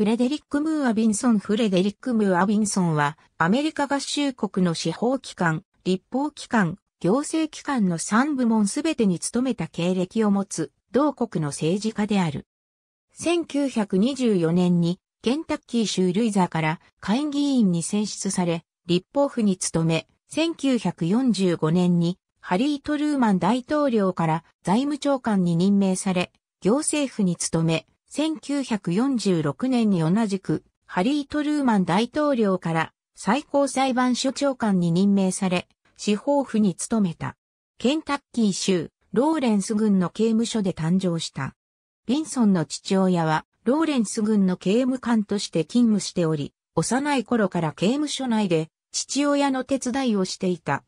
フレデリック・ムーア・ビンソンフレデリック・ムーア・ビンソンは、アメリカ合衆国の司法機関、立法機関、行政機関の3部門すべてに務めた経歴を持つ、同国の政治家である。1924年に、ケンタッキー州ルイザーから会議員に選出され、立法府に務め、1945年にハリー・トルーマン大統領から財務長官に任命され、行政府に務め、1946年に同じく、ハリー・トルーマン大統領から最高裁判所長官に任命され、司法府に務めた。ケンタッキー州、ローレンス軍の刑務所で誕生した。ビンソンの父親は、ローレンス軍の刑務官として勤務しており、幼い頃から刑務所内で父親の手伝いをしていた。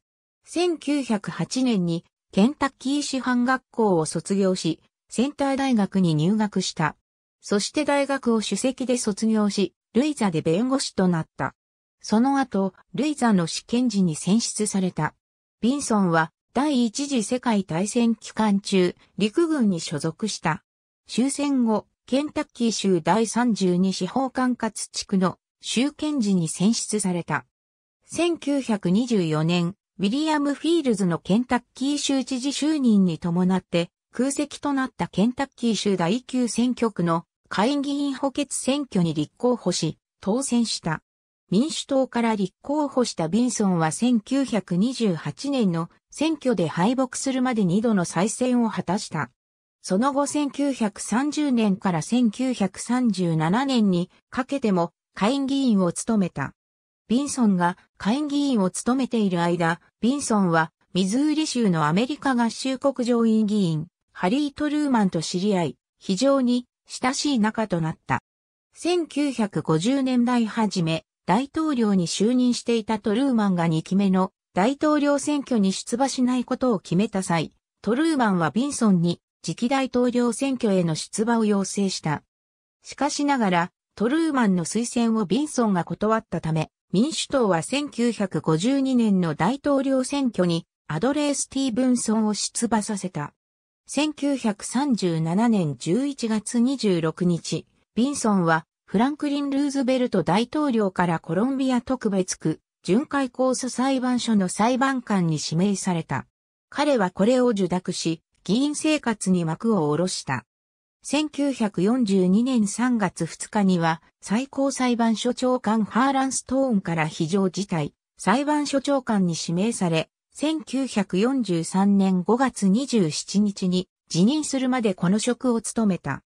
1908年にケンタッキー師範学校を卒業し、センター大学に入学した。そして大学を主席で卒業し、ルイザで弁護士となった。その後、ルイザの試験時に選出された。ビンソンは第一次世界大戦期間中、陸軍に所属した。終戦後、ケンタッキー州第32司法管轄地区の州検事に選出された。1924年、ウィリアム・フィールズのケンタッキー州知事就任に伴って空席となったケンタッキー州第9選挙区の下院議員補欠選挙に立候補し、当選した。民主党から立候補したビンソンは1928年の選挙で敗北するまで2度の再選を果たした。その後1930年から1937年にかけても下院議員を務めた。ビンソンが下院議員を務めている間、ビンソンはミズーリ州のアメリカ合衆国上院議員、ハリー・トルーマンと知り合い、非常に親しい仲となった。1950年代初め、大統領に就任していたトルーマンが2期目の大統領選挙に出馬しないことを決めた際、トルーマンはビンソンに次期大統領選挙への出馬を要請した。しかしながら、トルーマンの推薦をビンソンが断ったため、民主党は1952年の大統領選挙にアドレー・スティーブンソンを出馬させた。1937年11月26日、ビンソンはフランクリン・ルーズベルト大統領からコロンビア特別区巡回ース裁判所の裁判官に指名された。彼はこれを受諾し、議員生活に幕を下ろした。1942年3月2日には最高裁判所長官ハーランストーンから非常事態裁判所長官に指名され、1943年5月27日に辞任するまでこの職を務めた。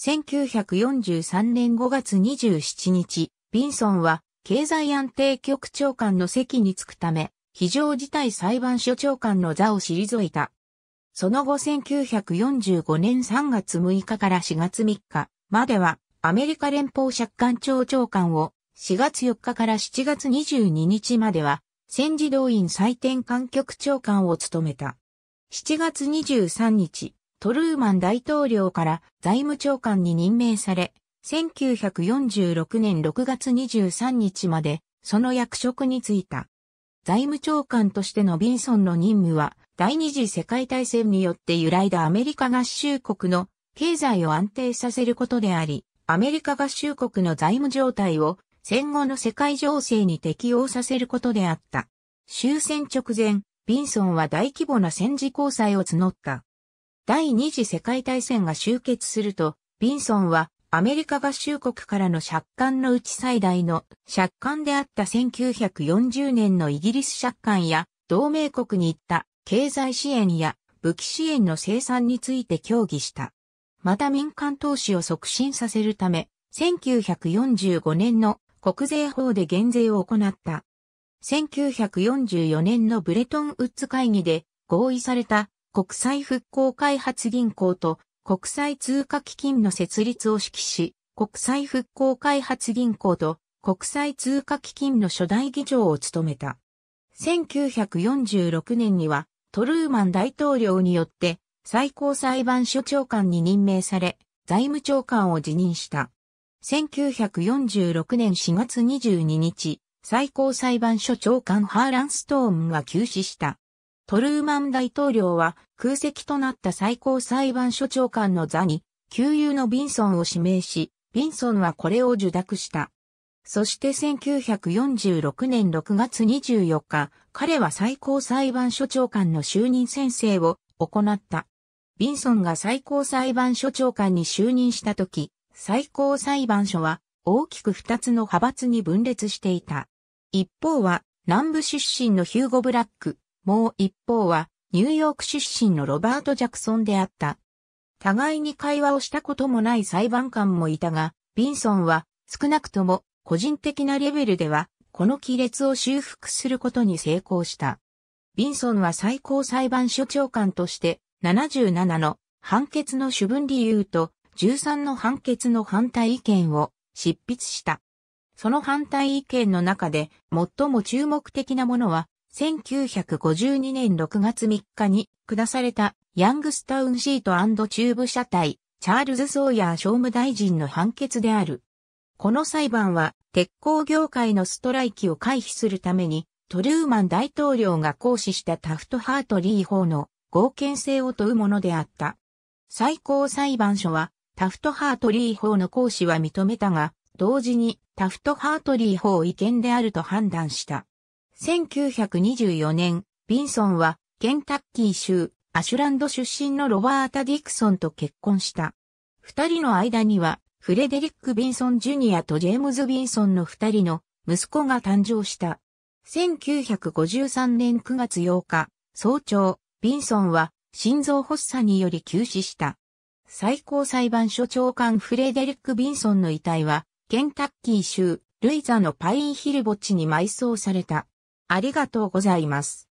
1943年5月27日、ビンソンは経済安定局長官の席に着くため、非常事態裁判所長官の座を退いた。その後1945年3月6日から4月3日まではアメリカ連邦借款庁長官を4月4日から7月22日までは戦時動員採点官局長官を務めた。7月23日、トルーマン大統領から財務長官に任命され、1946年6月23日までその役職に就いた。財務長官としてのビンソンの任務は第二次世界大戦によって揺らいだアメリカ合衆国の経済を安定させることであり、アメリカ合衆国の財務状態を戦後の世界情勢に適応させることであった。終戦直前、ビンソンは大規模な戦時交際を募った。第二次世界大戦が終結すると、ビンソンはアメリカ合衆国からの借款のうち最大の借款であった1940年のイギリス借款や同盟国に行った経済支援や武器支援の生産について協議した。また民間投資を促進させるため、1945年の国税法で減税を行った。1944年のブレトンウッズ会議で合意された国際復興開発銀行と国際通貨基金の設立を指揮し、国際復興開発銀行と国際通貨基金の初代議長を務めた。1946年にはトルーマン大統領によって最高裁判所長官に任命され、財務長官を辞任した。1946年4月22日、最高裁判所長官ハーランストーンが急死した。トルーマン大統領は空席となった最高裁判所長官の座に、旧友のビンソンを指名し、ビンソンはこれを受諾した。そして1946年6月24日、彼は最高裁判所長官の就任宣誓を行った。ビンソンが最高裁判所長官に就任した時、最高裁判所は大きく二つの派閥に分裂していた。一方は南部出身のヒューゴ・ブラック、もう一方はニューヨーク出身のロバート・ジャクソンであった。互いに会話をしたこともない裁判官もいたが、ビンソンは少なくとも個人的なレベルではこの亀裂を修復することに成功した。ビンソンは最高裁判所長官として77の判決の主文理由と13の判決の反対意見を執筆した。その反対意見の中で最も注目的なものは、1952年6月3日に下されたヤングスタウンシートチューブ社体チャールズ・ソーヤー商務大臣の判決である。この裁判は、鉄鋼業界のストライキを回避するために、トルーマン大統領が行使したタフト・ハート・リー法の合憲性を問うものであった。最高裁判所は、タフトハートリー法の行使は認めたが、同時にタフトハートリー法違憲であると判断した。1924年、ビンソンはケンタッキー州アシュランド出身のロバータ・ディクソンと結婚した。二人の間にはフレデリック・ビンソン・ジュニアとジェームズ・ビンソンの二人の息子が誕生した。1953年9月8日、早朝、ビンソンは心臓発作により急死した。最高裁判所長官フレデリック・ビンソンの遺体は、ケンタッキー州、ルイザのパインヒル墓地に埋葬された。ありがとうございます。